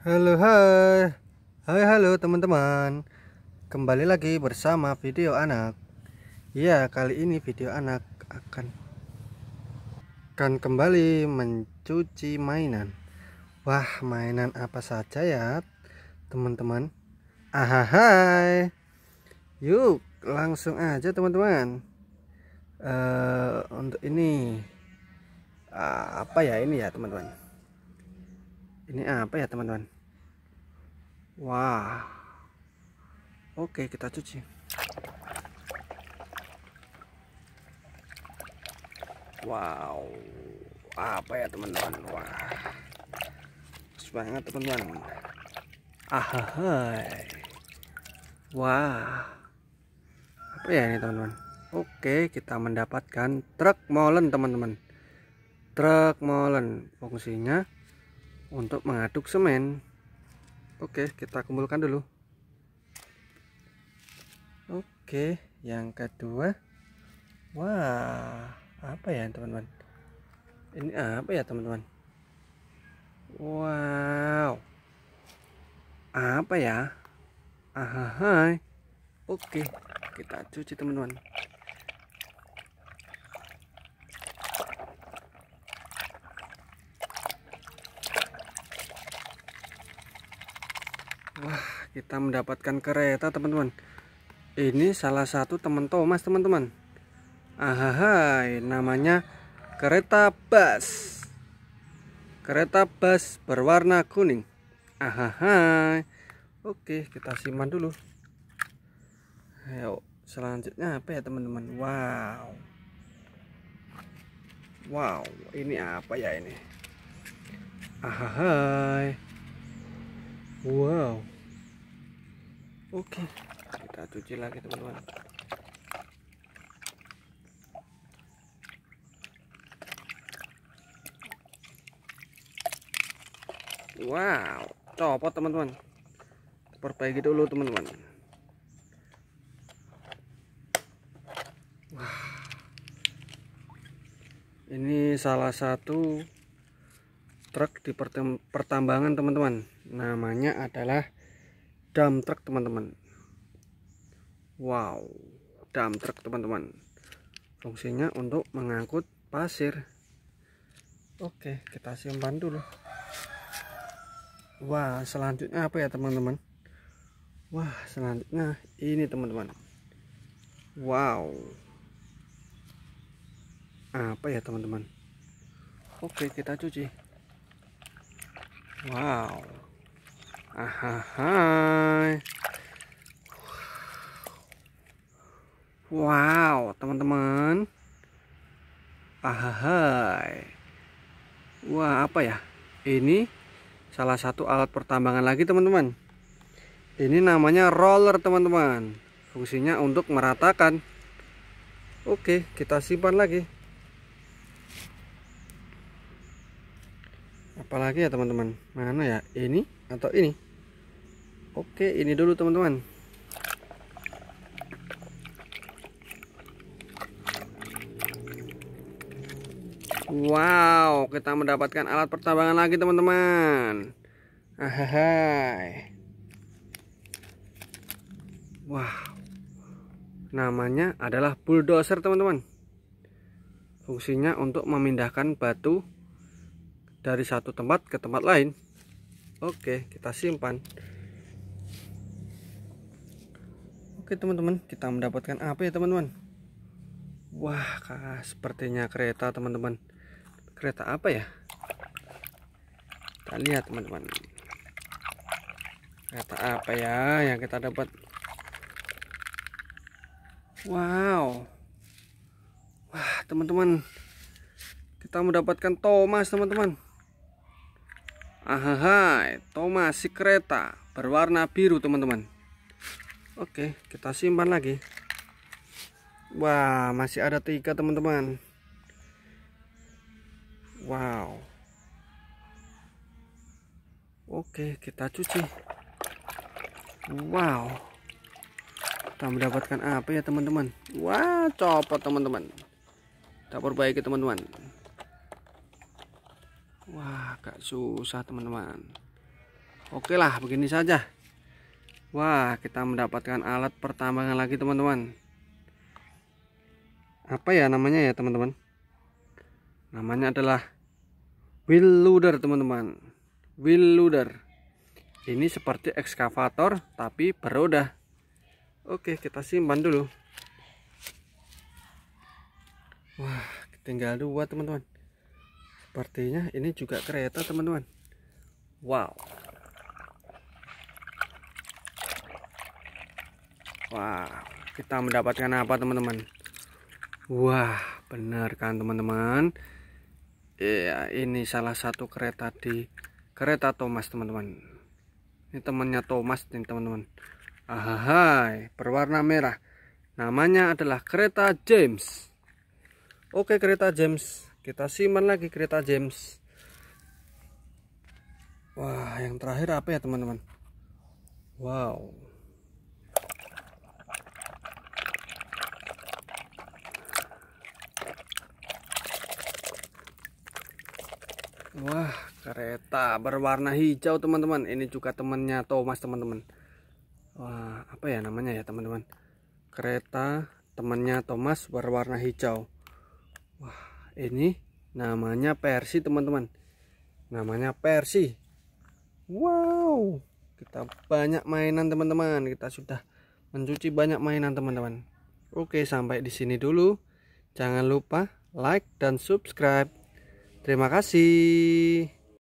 Halo hai Hai halo teman-teman Kembali lagi bersama video anak Ya kali ini video anak akan Akan kembali mencuci mainan Wah mainan apa saja ya teman-teman Ahahai Yuk langsung aja teman-teman uh, Untuk ini uh, Apa ya ini ya teman-teman ini apa ya teman-teman wah oke kita cuci wow apa ya teman-teman wah banget teman-teman ahai wah apa ya ini teman-teman Oke, kita mendapatkan truk molen teman-teman. Truk molen fungsinya untuk mengaduk semen oke kita kumpulkan dulu oke yang kedua wah apa ya teman-teman ini apa ya teman-teman wow apa ya ahai oke kita cuci teman-teman Wah, kita mendapatkan kereta, teman-teman. Ini salah satu teman Thomas, teman-teman. Ahahai, namanya kereta bus. Kereta bus berwarna kuning. Ahahai. Oke, kita simpan dulu. Ayo, selanjutnya apa ya, teman-teman? Wow. Wow, ini apa ya ini? Ahahai wow oke okay. kita cuci lagi teman-teman wow copot teman-teman perbaiki dulu teman-teman Wah, ini salah satu truk di pertambangan teman-teman namanya adalah dump truck teman-teman wow dump truck teman-teman fungsinya untuk mengangkut pasir oke kita simpan dulu wah selanjutnya apa ya teman-teman wah selanjutnya ini teman-teman wow apa ya teman-teman oke kita cuci wow Hai. Wow, teman-teman. Ahai. Wah, apa ya? Ini salah satu alat pertambangan lagi, teman-teman. Ini namanya roller, teman-teman. Fungsinya untuk meratakan. Oke, kita simpan lagi. Apalagi ya, teman-teman? Mana ya? Ini atau ini oke ini dulu teman-teman Wow, kita mendapatkan alat pertambangan lagi teman-teman. Ahai. Wow. Namanya adalah bulldozer teman-teman. Fungsinya untuk memindahkan batu dari satu tempat ke tempat lain. Oke, kita simpan. Oke, teman-teman, kita mendapatkan apa ya, teman-teman? Wah, kah, sepertinya kereta, teman-teman. Kereta apa ya? Kita lihat, teman-teman. Kereta apa ya yang kita dapat? Wow. Wah, teman-teman. Kita mendapatkan Thomas, teman-teman ahahai Thomas si kereta berwarna biru teman-teman oke kita simpan lagi wah masih ada tiga teman-teman wow oke kita cuci wow kita mendapatkan apa ya teman-teman wah copot teman-teman kita perbaiki teman-teman Wah, agak susah teman-teman. Oke lah, begini saja. Wah, kita mendapatkan alat pertambangan lagi teman-teman. Apa ya namanya ya teman-teman? Namanya adalah wheel loader teman-teman. Wheel loader. Ini seperti ekskavator tapi beroda. Oke, kita simpan dulu. Wah, tinggal dua teman-teman. Sepertinya ini juga kereta teman-teman wow wah kita mendapatkan apa teman-teman wah benar kan teman-teman ya ini salah satu kereta di kereta Thomas teman-teman ini temannya Thomas nih teman-teman ahai berwarna merah namanya adalah kereta James oke kereta James kita simpan lagi kereta James wah yang terakhir apa ya teman-teman wow Wah, kereta berwarna hijau, teman-teman. Ini juga temannya Thomas, teman-teman. Wah, apa ya namanya ya, teman-teman? Kereta temannya Thomas berwarna hijau. Wah, ini namanya persi teman-teman namanya persi wow kita banyak mainan teman-teman kita sudah mencuci banyak mainan teman-teman oke sampai di sini dulu jangan lupa like dan subscribe terima kasih